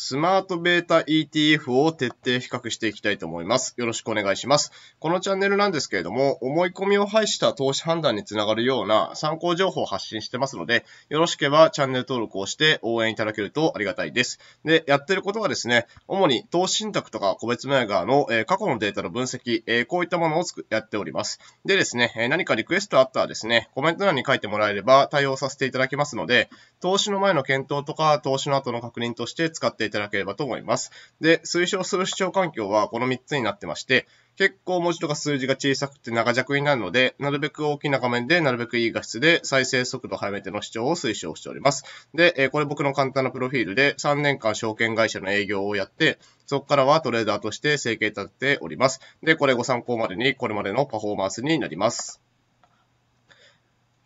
スマートベータ ETF を徹底比較していきたいと思います。よろしくお願いします。このチャンネルなんですけれども、思い込みを排した投資判断につながるような参考情報を発信してますので、よろしければチャンネル登録をして応援いただけるとありがたいです。で、やってることはですね、主に投資信託とか個別銘柄の、え過去のデータの分析、えこういったものをやっております。でですね、え何かリクエストあったらですね、コメント欄に書いてもらえれば対応させていただきますので、投資の前の検討とか投資の後の確認として使っていただければと思います。で、推奨する視聴環境はこの3つになってまして、結構文字とか数字が小さくて長尺になるので、なるべく大きな画面で、なるべくいい画質で、再生速度早めての視聴を推奨しております。で、えこれ僕の簡単なプロフィールで、3年間証券会社の営業をやって、そこからはトレーダーとして成形立てております。で、これご参考までに、これまでのパフォーマンスになります。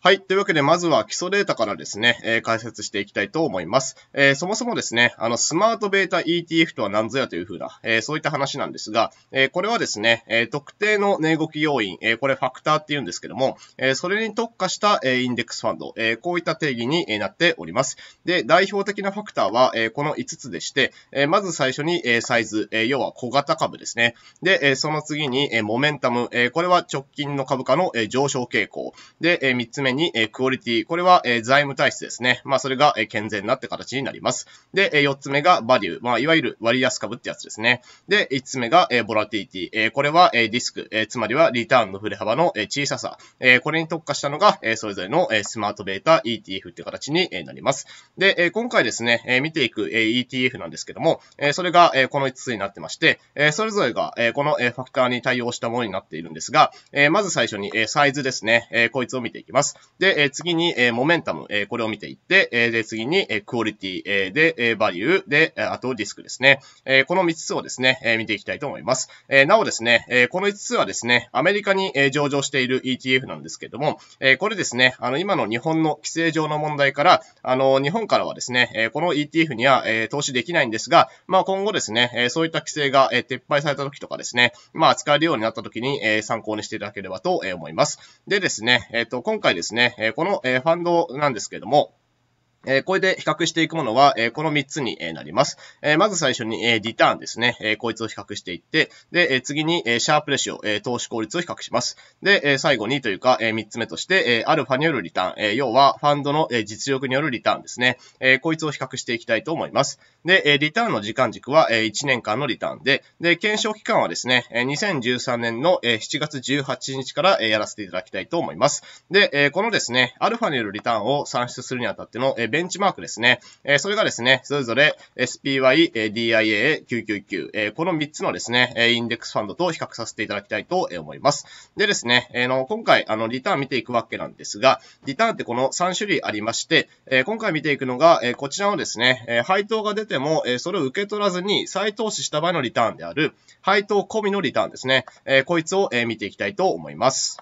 はい。というわけで、まずは基礎データからですね、えー、解説していきたいと思います。えー、そもそもですね、あの、スマートベータ ETF とは何ぞやというふうな、えー、そういった話なんですが、えこれはですね、え特定の値動き要因、えこれファクターって言うんですけども、えそれに特化した、えインデックスファンド、えこういった定義になっております。で、代表的なファクターは、えこの5つでして、えまず最初に、えサイズ、え要は小型株ですね。で、えその次に、えモメンタム、えこれは直近の株価の、え上昇傾向。で、え3つ目に、えクオリティ。これは、え財務体質ですね。まあ、それが、え健全なって形になります。で、え4つ目がバリュー。まあ、いわゆる割安株ってやつですね。で、5つ目が、えボラティティ。えこれは、えディスク。えつまりは、リターンの振れ幅の、え小ささ。えこれに特化したのが、えそれぞれの、えスマートベータ ETF って形に、えなります。で、え今回ですね、え見ていく、え ETF なんですけども、えそれが、えこの5つになってまして、えそれぞれが、えこの、えファクターに対応したものになっているんですが、えまず最初に、えサイズですね。えこいつを見ていきます。で、え次に、えモメンタム、えこれを見ていって、えで、次に、えクオリティ、えで、えバリュー、で、あとディスクですね。えこの3つをですね、え見ていきたいと思います。えなおですね、えこの5つはですね、アメリカに、え上場している ETF なんですけれども、えこれですね、あの、今の日本の規制上の問題から、あの、日本からはですね、えこの ETF には、え投資できないんですが、まあ、今後ですね、えそういった規制が、え撤廃された時とかですね、まあ、使えるようになった時に、え参考にしていただければと思います。でですね、えっ、と、今回ですね、ですね、このファンドなんですけども、えこれで比較していくものは、えこの3つに、なります。えまず最初に、えリターンですね。えこいつを比較していって、で、え次に、えシャープレシオ、え投資効率を比較します。で、え最後にというか、え3つ目として、えアルファによるリターン、え要はファンドの、え実力によるリターンですね。えこいつを比較していきたいと思います。で、えリターンの時間軸は、え1年間のリターンで、で、検証期間はですね、え2013年の、え7月18日から、えやらせていただきたいと思います。で、えこのですね、アルファによるリターンを算出するにあたっての、えベンチマークですね。えそれがですね、それぞれ SPY、DIA、999、えこの3つのですね、インデックスファンドと比較させていただきたいと思います。でですね、の今回、あの、リターン見ていくわけなんですが、リターンってこの3種類ありまして、え今回見ていくのが、えこちらのですね、え配当が出ても、えそれを受け取らずに再投資した場合のリターンである、配当込みのリターンですね。えこいつを、え見ていきたいと思います。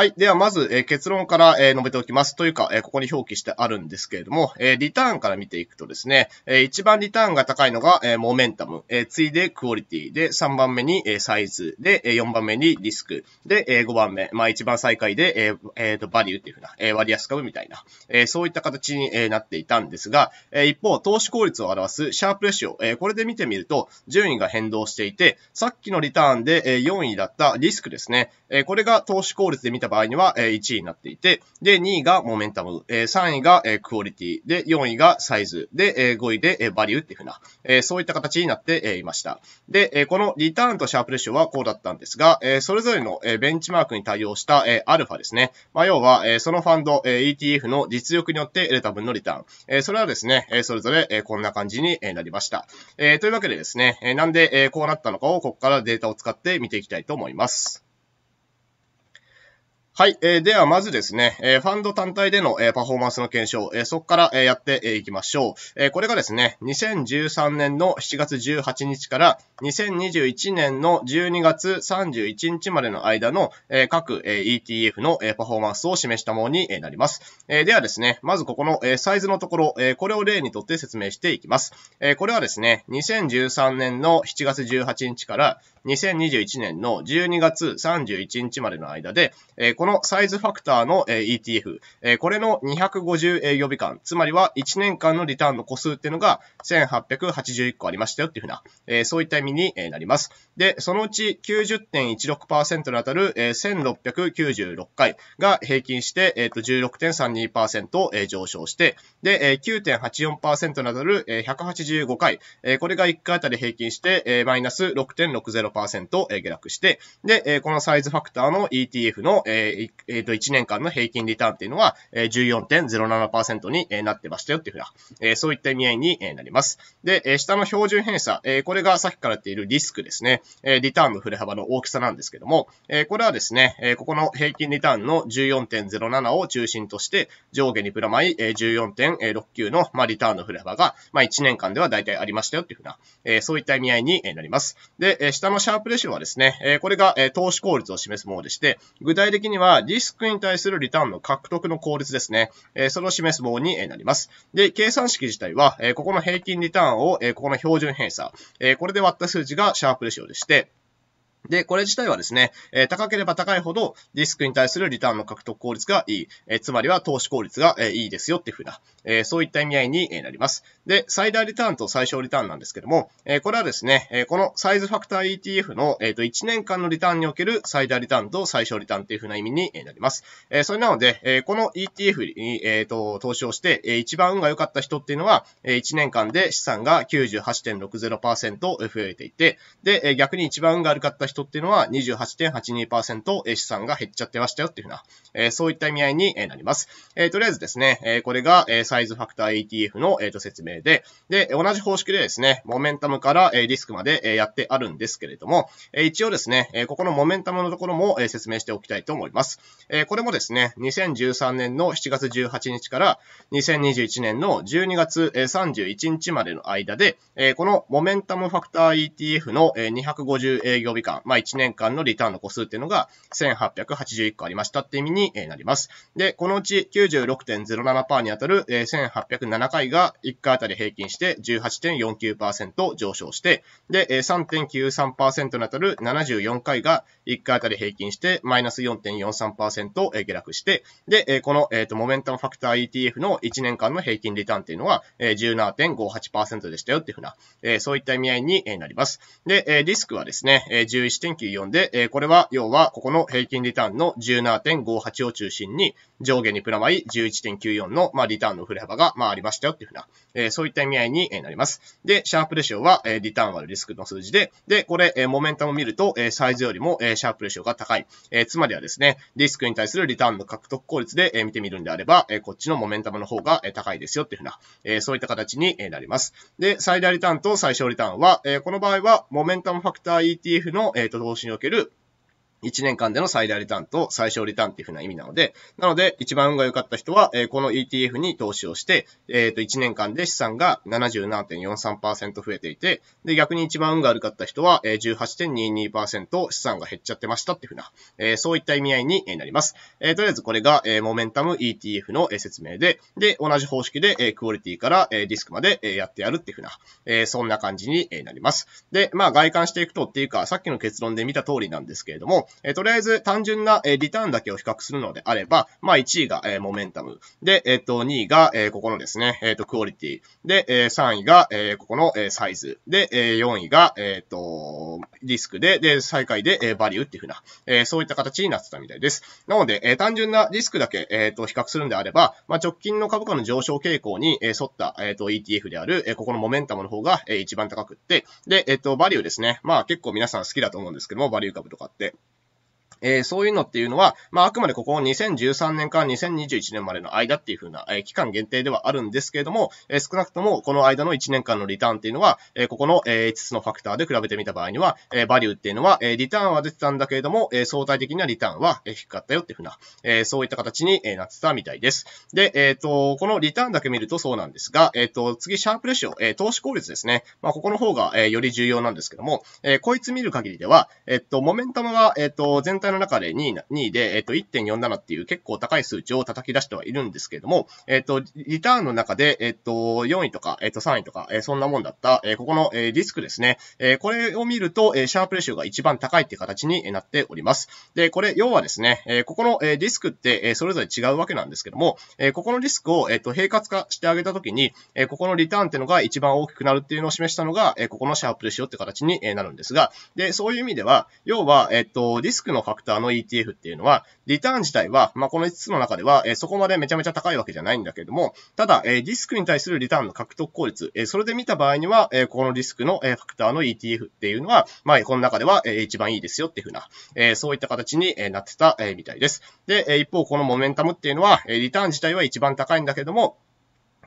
はい。では、まず、えー、結論から、えー、述べておきます。というか、えー、ここに表記してあるんですけれども、えリターンから見ていくとですね、え一番リターンが高いのが、えモメンタム、え次いでクオリティ、で、3番目に、えサイズ、で、え4番目にリスク、で、え5番目、まあ一番最下位で、ええー、と、バリューっていうふうな、え割安株みたいな、えそういった形に、えなっていたんですが、え一方、投資効率を表すシャープレシオ、えこれで見てみると、順位が変動していて、さっきのリターンで、え4位だったリスクですね、えこれが投資効率で見た場合には、えー、1位になっていて、で、2位がモメンタム、えー、3位が、えー、クオリティ、で、4位がサイズ、で、えー、5位で、えー、バリューっていうふうな、えー、そういった形になって、えー、いました。で、えー、このリターンとシャープレッシュはこうだったんですが、えー、それぞれの、えー、ベンチマークに対応した、えー、アルファですね。まあ、要は、えー、そのファンド、えー、ETF の実力によって得れた分のリターン。えー、それはですね、えー、それぞれ、えー、こんな感じになりました。えー、というわけでですね、えー、なんで、えー、こうなったのかを、ここからデータを使って見ていきたいと思います。はい。えー、では、まずですね、えー、ファンド単体での、えー、パフォーマンスの検証、えー、そこから、えー、やって、いきましょう。えー、これがですね、2013年の7月18日から2021年の12月31日までの間の、えー、各、えー、ETF の、えー、パフォーマンスを示したものに、えー、なります。えー、ではですね、まずここの、えー、サイズのところ、えー、これを例にとって説明していきます。えー、これはですね、2013年の7月18日から2021年の12月31日までの間で、えー、こののサイズファクターの ETF、これの250営業日間、つまりは1年間のリターンの個数っていうのが1881個ありましたよっていうふうな、そういった意味になります。で、そのうち90.16%に当たる1696回が平均して、えっと16.32%上昇して、で、9.84%に当たる185回、これが1回あたり平均して、マイナス6.60%下落して、で、このサイズファクターの ETF の、ええー、と、1年間の平均リターンっていうのは、ー、14.07%になってましたよっていうふうな、そういった意味合いになります。で、下の標準偏差、これがさっきから言っているリスクですね、リターンの振れ幅の大きさなんですけども、これはですね、ここの平均リターンの14.07を中心として、上下にプラマイ、14.69の、リターンの振れ幅が、1年間では大体ありましたよっていうふうな、そういった意味合いになります。で、下のシャープレシオはですね、これが、投資効率を示すものでして、具体的にははリスクに対するリターンの獲得の効率ですね。えそれを示す棒になります。で、計算式自体は、えここの平均リターンを、えここの標準偏差、えこれで割った数字がシャープレシオでして、で、これ自体はですね、えー、高ければ高いほどリスクに対するリターンの獲得効率がいい、えー、つまりは投資効率が、えー、いいですよっていうふうな、えそういった意味合いになります。で、最大リターンと最小リターンなんですけども、えこれはですね、えこのサイズファクター ETF の、えー、と1年間のリターンにおける最大リターンと最小リターンっていうふうな意味になります。えそれなので、えこの ETF に、えー、と投資をして、え一番運が良かった人っていうのは、え1年間で資産が98.60%増えていて、で、え逆に一番運が悪かった人人っていうのは28.82%、えー、資産が減っちゃってましたよっていうふうな、えー、そういった意味合いになります。えー、とりあえずですね、えー、これが、えー、サイズファクター ETF の、えー、と説明で、で、同じ方式でですね、モメンタムから、えー、リスクまで、えー、やってあるんですけれども、えー、一応ですね、えー、ここのモメンタムのところも、えー、説明しておきたいと思います。えー、これもですね、2013年の7月18日から2021年の12月31日までの間で、えー、このモメンタムファクター ETF の250営業日間、まあ、1年間のリターンの個数っていうのが1881個ありましたって意味になります。で、このうち96.07%に当たる1807回が1回あたり平均して18.49%上昇して、で、3.93%に当たる74回が1回あたり平均してマイナス4.43%下落して、で、この、えっ、と、モメンタムファクター ETF の1年間の平均リターンっていうのは17.58%でしたよっていうふうな、そういった意味合いになります。で、リスクはですね、1.94で、えー、これは要はここの平均リターンの17.58を中心に上下にプラマイ11.94の、まあ、リターンの振れ幅が、まあ、ありましたよっていうふうな、えー、そういった意味合いになります。で、シャープレシオは、えー、リターン割るリスクの数字で、で、これ、えー、モメンタムを見ると、えー、サイズよりも、えー、シャープレシオが高い。えー、つまりはですね、リスクに対するリターンの獲得効率で、えー、見てみるんであれば、えー、こっちのモメンタムの方が、えー、高いですよっていうふうな、えー、そういった形になります。で、最大リターンと最小リターンは、えー、この場合は、モメンタムファクター ETF の、えーえっ、ー、と、投資における1年間での最大リターンと最小リターンっていうふうな意味なので、なので、一番運が良かった人は、えー、この ETF に投資をして、えっ、ー、と、1年間で資産が77.43%増えていて、で、逆に一番運が悪かった人は、えー、18.22%資産が減っちゃってましたっていうふうな、えー、そういった意味合いになります。えー、とりあえずこれが、えー、モメンタム ETF の、説明で、で、同じ方式で、えー、クオリティから、えー、リスクまで、えー、やってやるっていうふうな、えー、そんな感じになります。で、まあ、外観していくとっていうか、さっきの結論で見た通りなんですけれども、えとりあえず単純な、えリターンだけを比較するのであれば、まあ、1位が、えモメンタム。で、えっ、と、2位が、えここのですね、えっ、と、クオリティ。で、え3位が、えここの、えサイズ。で、え4位が、えっ、と、リスクで、で、最下位で、えバリューっていうふうな、えそういった形になってたみたいです。なので、え単純なリスクだけ、えっ、と、比較するんであれば、まあ、直近の株価の上昇傾向に、え沿った、えっ、と、ETF である、えここのモメンタムの方が、え一番高くって、で、えっ、と、バリューですね。まあ、結構皆さん好きだと思うんですけども、バリュー株とかって。えー、そういうのっていうのは、まあ、あくまでここ2013年から2021年までの間っていうふうな、えー、期間限定ではあるんですけれども、えー、少なくともこの間の1年間のリターンっていうのは、えー、ここの、えー、5つのファクターで比べてみた場合には、えー、バリューっていうのは、えー、リターンは出てたんだけれども、えー、相対的にはリターンは、えー、低かったよっていうふうな、えー、そういった形に、えー、なってたみたいです。で、えっ、ー、と、このリターンだけ見るとそうなんですが、えっ、ー、と、次、シャープレシオ、えー、投資効率ですね。まあ、ここの方が、えー、より重要なんですけども、えー、こいつ見る限りでは、えっ、ー、と、モメンタムが、えっ、ー、と、全体の中で2位 ,2 位で、えっ、ー、と、1.47っていう結構高い数値を叩き出してはいるんですけれども、えっ、ー、と、リターンの中で、えっ、ー、と、4位とか、えっ、と、3位とか、えそんなもんだった、えここの、えリスクですね。えこれを見ると、えシャープレシオが一番高いって形になっております。で、これ、要はですね、えここの、えリスクって、えそれぞれ違うわけなんですけども、えここのリスクを、えっ、と、平滑化してあげたときに、えここのリターンってのが一番大きくなるっていうのを示したのが、えここのシャープレシオって形になるんですが、で、そういう意味では、要は、えっ、と、リスクの確クターの ETF っていうのは、リターン自体は、まあ、この5つの中では、えそこまでめちゃめちゃ高いわけじゃないんだけども、ただ、えリスクに対するリターンの獲得効率、えそれで見た場合には、えこのリスクの、えファクターの ETF っていうのは、まあ、この中では、え一番いいですよっていうふうな、えそういった形に、えなってた、えみたいです。で、え一方、このモメンタムっていうのは、えリターン自体は一番高いんだけども、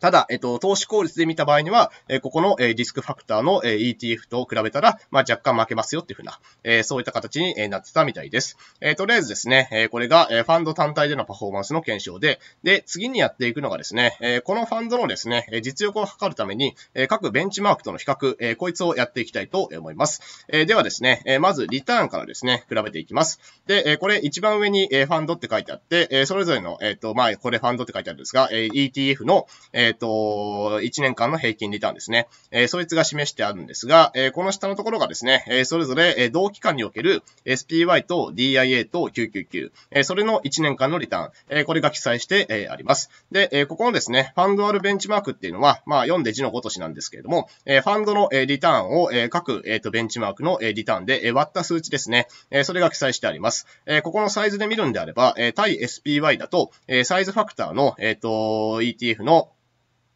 ただ、えっと、投資効率で見た場合には、えここの、えィスクファクターの、え ETF と比べたら、まあ、若干負けますよっていうふうな、えそういった形に、えなってたみたいです。えとりあえずですね、えこれが、えファンド単体でのパフォーマンスの検証で、で、次にやっていくのがですね、えこのファンドのですね、実力を測るために、え各ベンチマークとの比較、えこいつをやっていきたいと思います。えではですね、えまずリターンからですね、比べていきます。で、えこれ一番上に、えファンドって書いてあって、えそれぞれの、えっ、と、まあ、これファンドって書いてあるんですが、え ETF の、えっ、ー、と、1年間の平均リターンですね。えー、そいつが示してあるんですが、えー、この下のところがですね、えそれぞれ、え同期間における SPY と DIA と999、えそれの1年間のリターン、えこれが記載して、えあります。で、えここのですね、ファンドあるベンチマークっていうのは、まあ、読んで字のごとしなんですけれども、えファンドの、えリターンを、え各、えっ、と、ベンチマークの、えリターンで、え割った数値ですね、えそれが記載してあります。えここのサイズで見るんであれば、え対 SPY だと、えサイズファクターの、えっ、と、ETF の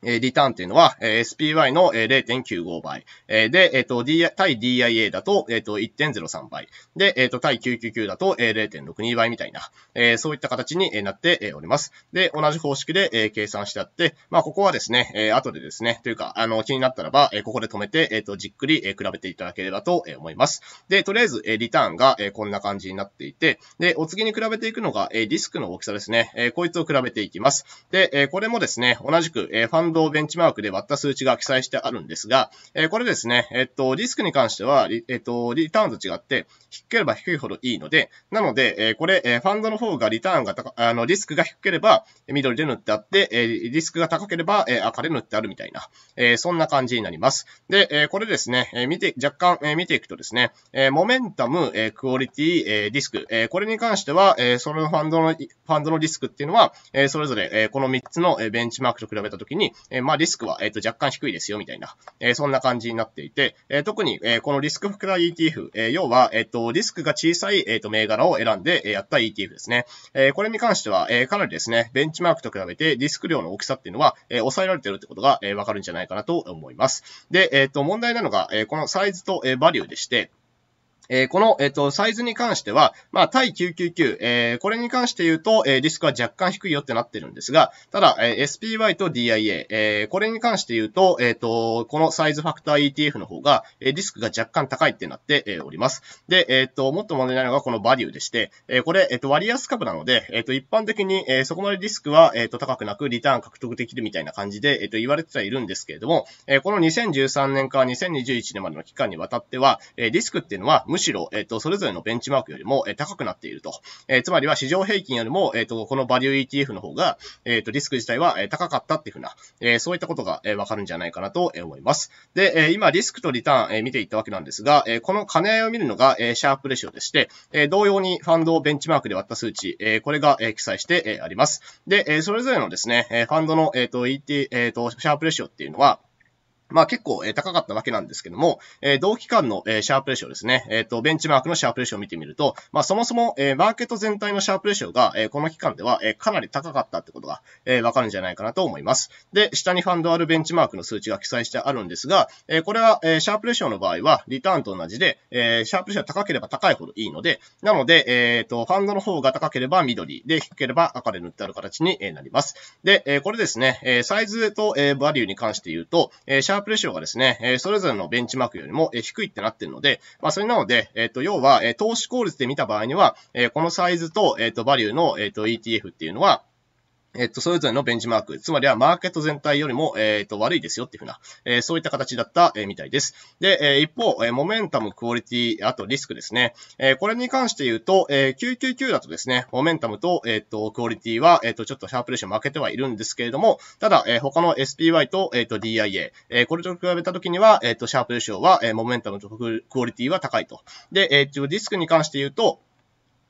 えリターンっていうのは、え SPY の0.95倍。えで、えっ、と、D、対 DIA だと、えっ、と、1.03倍。で、えっ、と、対999だと、え0.62倍みたいな、えそういった形になっております。で、同じ方式で、え計算してあって、まあ、ここはですね、え後でですね、というか、あの、気になったらば、えここで止めて、えっ、と、じっくり、え比べていただければと思います。で、とりあえず、えリターンが、えこんな感じになっていて、で、お次に比べていくのが、えリスクの大きさですね。えこいつを比べていきます。で、えこれもですね、同じく、えファンンドベンチマークで割った数値が記載してあるんですが、えこれですね、えっと、リスクに関しては、えっと、リターンと違って、低ければ低いほどいいので、なので、えこれ、えファンドの方がリターンが高、あの、リスクが低ければ緑で塗ってあって、えリスクが高ければ、え赤で塗ってあるみたいな、えそんな感じになります。で、えこれですね、え見て、若干、え見ていくとですね、えモメンタム、えクオリティ、えリスク、えこれに関しては、えそのファンドの、ファンドのリスクっていうのは、えそれぞれ、えこの3つのえベンチマークと比べたときに、えまあ、リスクは、えっ、と、若干低いですよ、みたいな、えそんな感じになっていて、え特に、えこのリスクファクラ ETF、え要は、えっ、と、リスクが小さい、えっ、と、銘柄を選んで、えやった ETF ですね。えこれに関しては、えかなりですね、ベンチマークと比べてリスク量の大きさっていうのは、え抑えられてるってことが、えわかるんじゃないかなと思います。で、えっ、と、問題なのが、えこのサイズと、えバリューでして、えー、この、えっ、ー、と、サイズに関しては、まあ、対999、えー、これに関して言うと、えリスクは若干低いよってなってるんですが、ただ、え SPY と DIA、えこれに関して言うと、えっ、と、このサイズファクター ETF の方が、えリスクが若干高いってなってえおります。で、えっ、と、もっと問題なのがこのバリューでして、えこれ、えっ、と、割安株なので、えっ、と、一般的に、えそこまでリスクは、えっ、と、高くなく、リターン獲得できるみたいな感じで、えっ、と、言われてはいるんですけれども、えこの2013年から2021年までの期間にわたっては、えリスクっていうのは、むしろ、えっ、と、それぞれのベンチマークよりも、え高くなっていると。えつまりは市場平均よりも、えっ、と、このバリュー ETF の方が、えっ、と、リスク自体は、え高かったっていうふうな、えそういったことが、えわかるんじゃないかなと思います。で、え今、リスクとリターン、え見ていったわけなんですが、えこの兼ね合いを見るのが、えシャープレシオでして、え同様にファンドをベンチマークで割った数値、えこれが、え記載して、えあります。で、えそれぞれのですね、えファンドの、えっ、と、ET、えっ、と、シャープレシオっていうのは、まあ結構、え高かったわけなんですけども、え同期間の、えシャープレシオですね、えっ、と、ベンチマークのシャープレシオを見てみると、まあそもそも、えマーケット全体のシャープレシオが、えこの期間では、えかなり高かったってことが、えわかるんじゃないかなと思います。で、下にファンドあるベンチマークの数値が記載してあるんですが、えこれは、えシャープレシオの場合は、リターンと同じで、えシャープレシオ高ければ高いほどいいので、なので、えっ、と、ファンドの方が高ければ緑で、低ければ赤で塗ってある形になります。で、えこれですね、えサイズと、えバリューに関して言うと、えシャープアプレシオがですね、えそれぞれのベンチマークよりも、え低いってなってるので、まあ、それなので、えっ、と、要は、え投資効率で見た場合には、えこのサイズと、えっ、と、バリューの、えっ、と、ETF っていうのは、えっと、それぞれのベンチマーク、つまりはマーケット全体よりも、えっと、悪いですよっていうふうな、えそういった形だった、えみたいです。で、え一方、えモメンタム、クオリティ、あとリスクですね。えこれに関して言うと、え999だとですね、モメンタムと、えっと、クオリティは、えっと、ちょっとシャープレーション負けてはいるんですけれども、ただ、え他の SPY と、えっと、DIA、えこれと比べたときには、えっと、シャープレーションは、えモメンタムとクオリティは高いと。で、えっと、ディスクに関して言うと、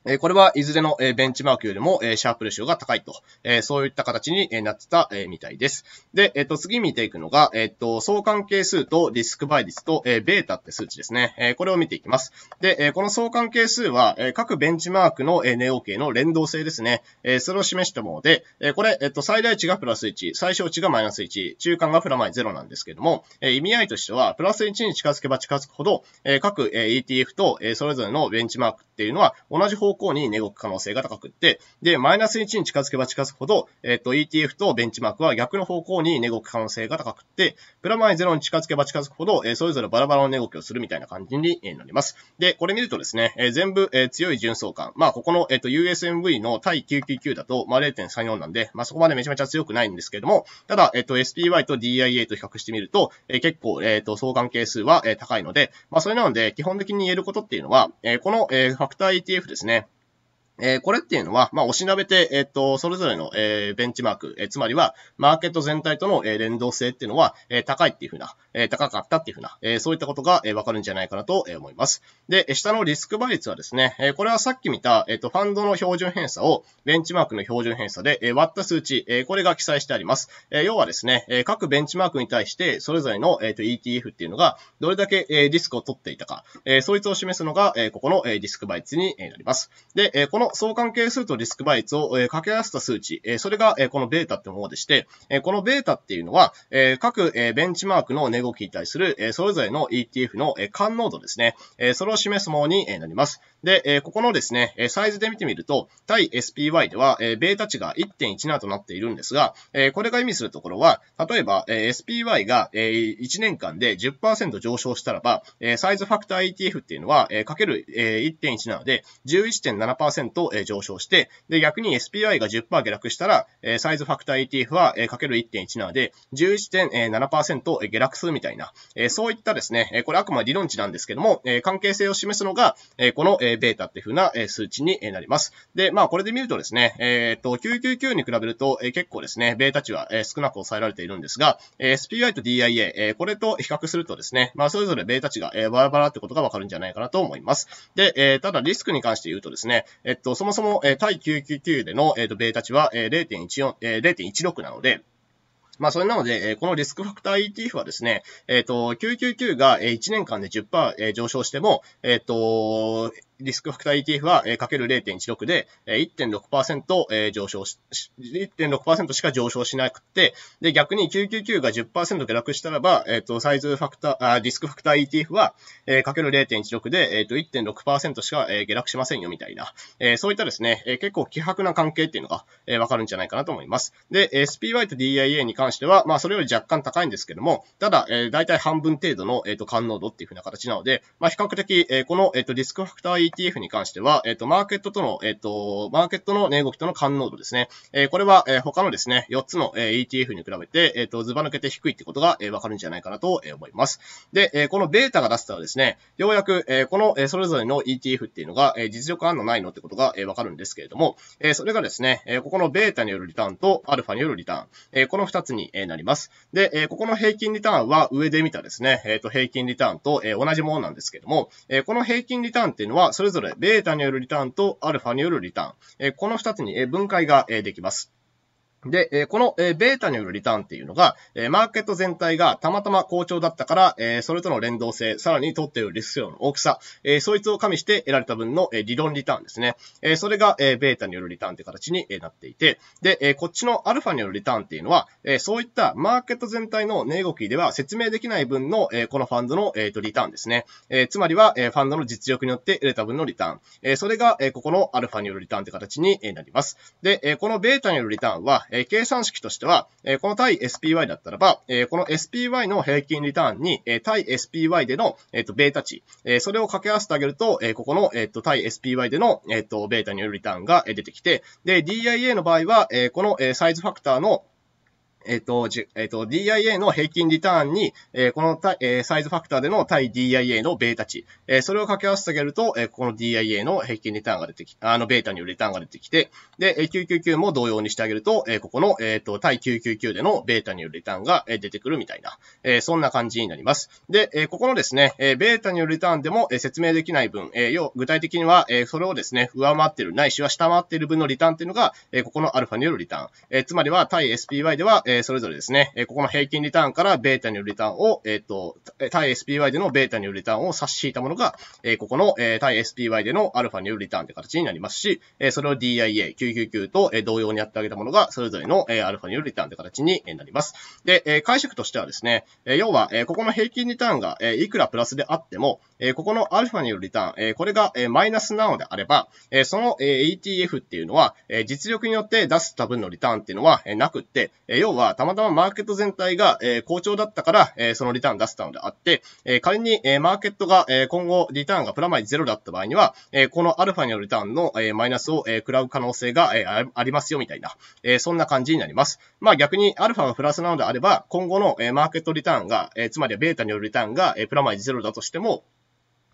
えこれはいずれの、えベンチマークよりも、えシャープレシオが高いと、えそういった形になってた、えみたいです。で、えっ、と、次見ていくのが、えっ、と、相関係数とリスク倍率と、えベータって数値ですね。えこれを見ていきます。で、えこの相関係数は、え各ベンチマークの、えネオ系の連動性ですね。えそれを示したもので、えこれ、えっ、と、最大値がプラス1、最小値がマイナス1、中間がプラマイ0なんですけども、え意味合いとしては、プラス1に近づけば近づくほど、え各、え ETF と、えそれぞれのベンチマークっていうのは同じ方方向に値動く可能性が高くって、で、マイナス1に近づけば近づくほど、えっ、ー、と、ETF とベンチマークは逆の方向に値動く可能性が高くって、プラマイゼロに近づけば近づくほど、えー、それぞれバラバラの値動きをするみたいな感じになります。で、これ見るとですね、えー、全部、えー、強い純相関。まあ、ここの、えっ、ー、と、USMV の対999だと、まあ、0.34なんで、まあ、そこまでめちゃめちゃ強くないんですけれども、ただ、えっ、ー、と、SPY と DIA と比較してみると、えー、結構、えっ、ー、と、相関係数は、えー、高いので、まあ、それなので、基本的に言えることっていうのは、えー、この、えー、ファクター ETF ですね、えー、これっていうのは、まあ、おしなべて、えっ、ー、と、それぞれの、えー、ベンチマーク、えー、つまりは、マーケット全体との、えー、連動性っていうのは、えー、高いっていうふうな、えー、高かったっていうふうな、えー、そういったことが、えー、わかるんじゃないかなと、思います。で、下のリスク倍率はですね、えー、これはさっき見た、えっ、ー、と、ファンドの標準偏差を、ベンチマークの標準偏差で、えー、割った数値、えー、これが記載してあります。えー、要はですね、えー、各ベンチマークに対して、それぞれの、えっ、ー、と、ETF っていうのが、どれだけ、えー、リスクを取っていたか、えー、そいつを示すのが、えー、ここの、えー、リスク倍率になります。で、えー、このの相関係数とリスク倍率を掛け合わせた数値、それがこのベータってものでして、このベータっていうのは、各ベンチマークの値動きに対するそれぞれの ETF の感濃度ですね、それを示すものになります。で、ここのですね、サイズで見てみると、対 SPY では、ベータ値が1.17となっているんですが、これが意味するところは、例えば SPY が1年間で10%上昇したらば、サイズファクター ETF っていうのは、かける1.17で11.7% 10%上昇して、で、逆に s p i が10%下落したら、サイズファクター ETF はかける1.1なので、11.7%下落するみたいな、そういったですね、これあくまで理論値なんですけども、関係性を示すのが、このベータっていう風な数値になります。で、まあこれで見るとですね、えっ、ー、と、999に比べると結構ですね、ベータ値は少なく抑えられているんですが、s p i と DIA、これと比較するとですね、まあそれぞれベータ値がバラバラってことがわかるんじゃないかなと思います。で、ただリスクに関して言うとですね、えっとと、そもそも、えー、対999での、えー、とベータ値は、えー、0.14、えー、0.16なので、まあ、それなので、えこのリスクファクター ETF はですね、えっ、と、999が1年間で10%上昇しても、えっ、と、リスクファクター ETF は、えー、かける0.16で、えー、1.6%、えー、上昇し、1.6%しか上昇しなくて、で、逆に999が10%下落したらば、えっ、ー、と、サイズファクター、あディスクファクター ETF は、えー、かける0.16で、えっ、ー、と、1.6%しか、えー、下落しませんよ、みたいな。えー、そういったですね、えー、結構希薄な関係っていうのが、えー、わかるんじゃないかなと思います。で、SPY と DIA に関しては、まあ、それより若干高いんですけども、ただ、えー、大体半分程度の、えっ、ー、と、感濃度っていうふうな形なので、まあ、比較的、えー、この、えっ、と、ディスクファクター ETF に関しては、えっ、ー、と、マーケットとの、えっ、ー、と、マーケットの値動きとの感濃度ですね。えー、これは、えー、他のですね、4つの、えー、ETF に比べて、えっ、ー、と、ズバ抜けて低いってことが、えー、わかるんじゃないかなと、え思います。で、えー、このベータが出したらですね、ようやく、えー、この、えー、それぞれの ETF っていうのが、えー、実力あんのないのってことが、えー、わかるんですけれども、えー、それがですね、えー、ここのベータによるリターンとアルファによるリターン、えー、この2つに、えー、なります。で、えー、ここの平均リターンは上で見たですね、えっ、ー、と、平均リターンと、えー、同じものなんですけども、えー、この平均リターンっていうのは、それぞれベータによるリターンとアルファによるリターン、この2つに分解ができます。で、えこの、えベータによるリターンっていうのが、えマーケット全体がたまたま好調だったから、えそれとの連動性、さらに取っているリスク量の大きさ、えそいつを加味して得られた分の、え理論リターンですね。えそれが、えベータによるリターンって形に、えなっていて、で、えこっちのアルファによるリターンっていうのは、えそういったマーケット全体の値動きでは説明できない分の、えこのファンドの、えとリターンですね。えつまりは、えファンドの実力によって得れた分のリターン。えそれが、えここのアルファによるリターンって形に、えなります。で、えこのベータによるリターンは、え計算式としては、えこの対 SPY だったらば、えこの SPY の平均リターンに、え対 SPY での、えっ、と、ベータ値、えそれを掛け合わせてあげると、えここの、えっ、と、対 SPY での、えっ、と、ベータによるリターンが出てきて、で、DIA の場合は、えこの、えサイズファクターの、えっ、ー、と、じえっ、ー、と、DIA の平均リターンに、えー、この、えサイズファクターでの対 DIA のベータ値、えそれを掛け合わせてあげると、えこの DIA の平均リターンが出てき、あの、ベータによるリターンが出てきて、で、え999も同様にしてあげると、えここの、えっ、と、対999でのベータによるリターンが、え出てくるみたいな、えそんな感じになります。で、えここのですね、えベータによるリターンでも、え説明できない分、え要、具体的には、えそれをですね、上回ってる、ないしは下回ってる分のリターンっていうのが、えここのアルファによるリターン。えつまりは、対 SPY では、えー、それぞれですね、えー、ここの平均リターンからベータによるリターンを、えっ、ー、と、対 SPY でのベータによるリターンを差し引いたものが、えー、ここの、えー、対 SPY でのアルファによるリターンという形になりますし、えー、それを DIA999 と、えー、同様にやってあげたものが、それぞれの、えー、アルファによるリターンという形になります。で、えー、解釈としてはですね、えー、要は、えー、ここの平均リターンが、えー、いくらプラスであっても、えー、ここのアルファによるリターン、えー、これが、えー、マイナスなのであれば、えー、その、えー、ETF っていうのは、えー、実力によって出す多分のリターンっていうのは、えー、なくって、えー、要はは、たまたまマーケット全体が、え好調だったから、えそのリターン出せたのであって、え仮に、えマーケットが、え今後リターンがプラマイゼロだった場合には、えこのアルファによるリターンの、えマイナスを、えー、食らう可能性が、えありますよみたいな、えそんな感じになります。まあ逆にアルファがプラスなのであれば、今後の、えマーケットリターンが、えつまりはベータによるリターンが、えプラマイゼロだとしても、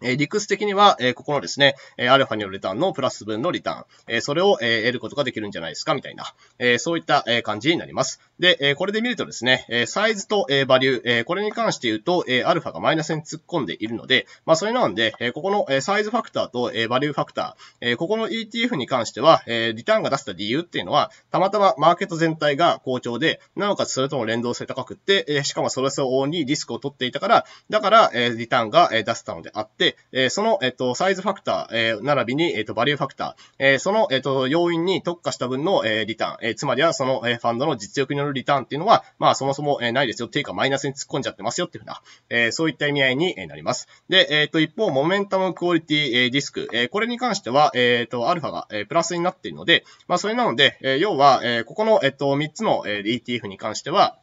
え理屈的には、えここのですね、えアルファによるリターンのプラス分のリターン、えそれを、え得ることができるんじゃないですか、みたいな、えそういった、え感じになります。で、えこれで見るとですね、えサイズと、えバリュー、えこれに関して言うと、えアルファがマイナスに突っ込んでいるので、まあ、それなんで、えここの、えサイズファクターと、えバリューファクター、えここの ETF に関しては、えリターンが出した理由っていうのは、たまたまマーケット全体が好調で、なおかつそれとも連動性高くって、えしかもそれ相応にリスクを取っていたから、だから、えリターンが、え出せたのであって、えその、えっ、と、サイズファクター、え並びに、えっ、と、バリューファクター、えその、えっ、と、要因に特化した分の、えリターン、えつまりはその、えファンドの実力によのリターンっていうのは、まあそもそも、えないですよ。っていうかマイナスに突っ込んじゃってますよっていうふうな、えそういった意味合いになります。で、えっ、と、一方、モメンタムクオリティ、えディスク、えこれに関しては、えっ、と、アルファが、えプラスになっているので、まあそれなので、え要は、えここの、えっ、と、3つの、え ETF に関しては、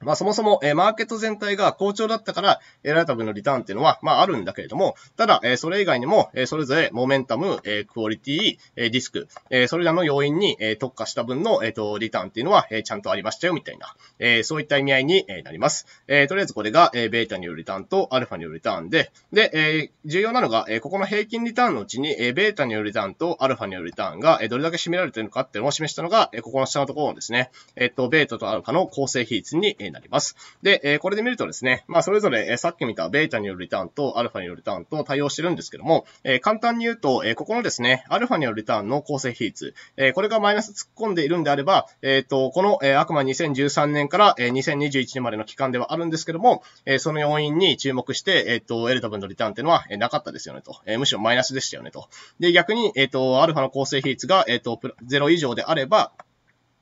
まあそもそも、えー、マーケット全体が好調だったから、得られた分のリターンっていうのは、まああるんだけれども、ただ、えー、それ以外にも、えー、それぞれモメンタム、えー、クオリティ、えー、ディスク、えー、それらの要因に、えー、特化した分の、えっ、ー、と、リターンっていうのは、えー、ちゃんとありましたよ、みたいな、えー、そういった意味合いに、えー、なります。えー、とりあえずこれが、えー、ベータによるリターンとアルファによるリターンで、で、えー、重要なのが、えー、ここの平均リターンのうちに、えー、ベータによるリターンとアルファによるリターンが、えー、どれだけ占められているのかっていうのを示したのが、えー、ここの下のところですね、えっ、ー、と、ベータとアルファの構成比率に、えーになります。で、えこれで見るとですね、まあ、それぞれ、えさっき見たベータによるリターンとアルファによるリターンと対応してるんですけども、え簡単に言うと、えここのですね、アルファによるリターンの構成比率、えこれがマイナス突っ込んでいるんであれば、えっ、と、この、え悪魔2013年から、え2021年までの期間ではあるんですけども、えその要因に注目して、えっ、と、エルタ分のリターンっていうのは、えなかったですよねと。えむしろマイナスでしたよねと。で、逆に、えっ、と、アルファの構成比率が、えっ、と、0以上であれば、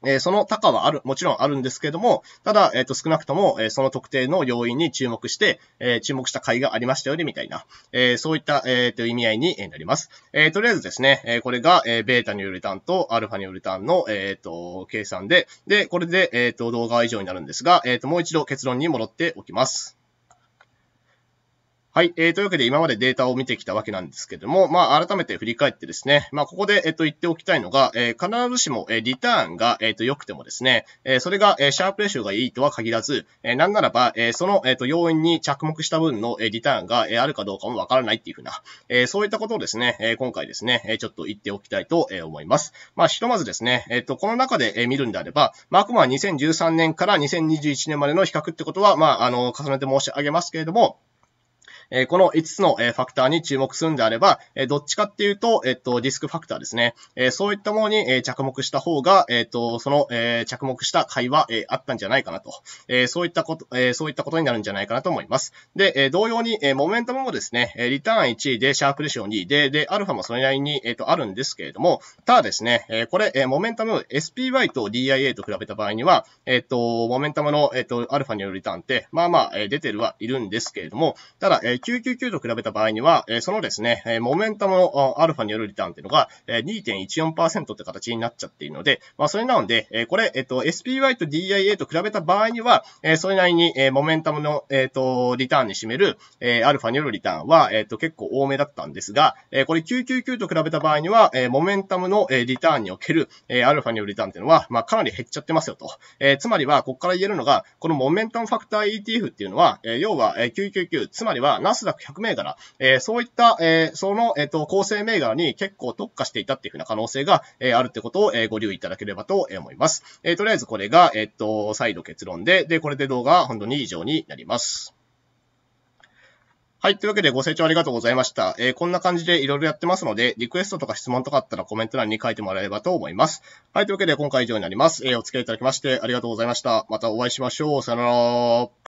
えその高はある、もちろんあるんですけれども、ただ、えっ、と、少なくとも、えその特定の要因に注目して、え注目した回がありましたより、みたいな、えそういった、えっ、と、意味合いになります。えとりあえずですね、えこれが、えベータによる単とアルファによる単の、えっ、と、計算で、で、これで、えっ、と、動画は以上になるんですが、えっ、と、もう一度結論に戻っておきます。はい。えー、というわけで今までデータを見てきたわけなんですけども、まあ、改めて振り返ってですね、まあ、ここで、えっと、言っておきたいのが、えー、必ずしも、えー、リターンが、えっと、良くてもですね、えー、それが、えー、シャープレシオがいいとは限らず、えー、なんならば、えー、その、えっと、要因に着目した分の、えー、リターンが、えー、あるかどうかもわからないっていうふうな、えー、そういったことをですね、えー、今回ですね、えー、ちょっと言っておきたいと、え思います。まあ、ひとまずですね、えっと、この中で、えー、見るんであれば、まあ、あくまは2013年から2021年までの比較ってことは、まあ、あの、重ねて申し上げますけれども、えこの5つの、えファクターに注目するんであれば、えどっちかっていうと、えっと、ディスクファクターですね。えそういったものに、え着目した方が、えっと、その、え着目した会話、えあったんじゃないかなと。えそういったこと、えそういったことになるんじゃないかなと思います。で、え同様に、えモメントムもですね、えリターン1で、シャープレシオ2で、で、アルファもそれなりに、えっと、あるんですけれども、ただですね、えこれ、えモメンタム SPY と DIA と比べた場合には、えっと、モメンタムの、えっと、アルファによるリターンって、まあまあ、え出てるはいるんですけれども、ただ、え999と比べた場合には、そのですね、モメンタムのアルファによるリターンっていうのが、2.14%って形になっちゃっているので、まあ、それなので、これ、えっ、と、SPY と DIA と比べた場合には、それなりに、モメンタムの、えっ、と、リターンに占める、アルファによるリターンは、えっ、と、結構多めだったんですが、これ999と比べた場合には、モメンタムの、リターンにおける、アルファによるリターンっていうのは、まあ、かなり減っちゃってますよと。えつまりは、ここから言えるのが、このモメンタムファクター ETF っていうのは、要は、999、つまりは、ナスダック100銘柄、えー、そういった、えー、その、えっ、ー、と、構成銘柄に結構特化していたっていうふうな可能性が、えー、あるってことを、えー、ご留意いただければと思います。えー、とりあえずこれが、えっ、と、再度結論で、で、これで動画は本当に以上になります。はい。というわけでご清聴ありがとうございました。えー、こんな感じでいろいろやってますので、リクエストとか質問とかあったらコメント欄に書いてもらえればと思います。はい。というわけで今回以上になります。えー、お付き合いいただきましてありがとうございました。またお会いしましょう。さよなら。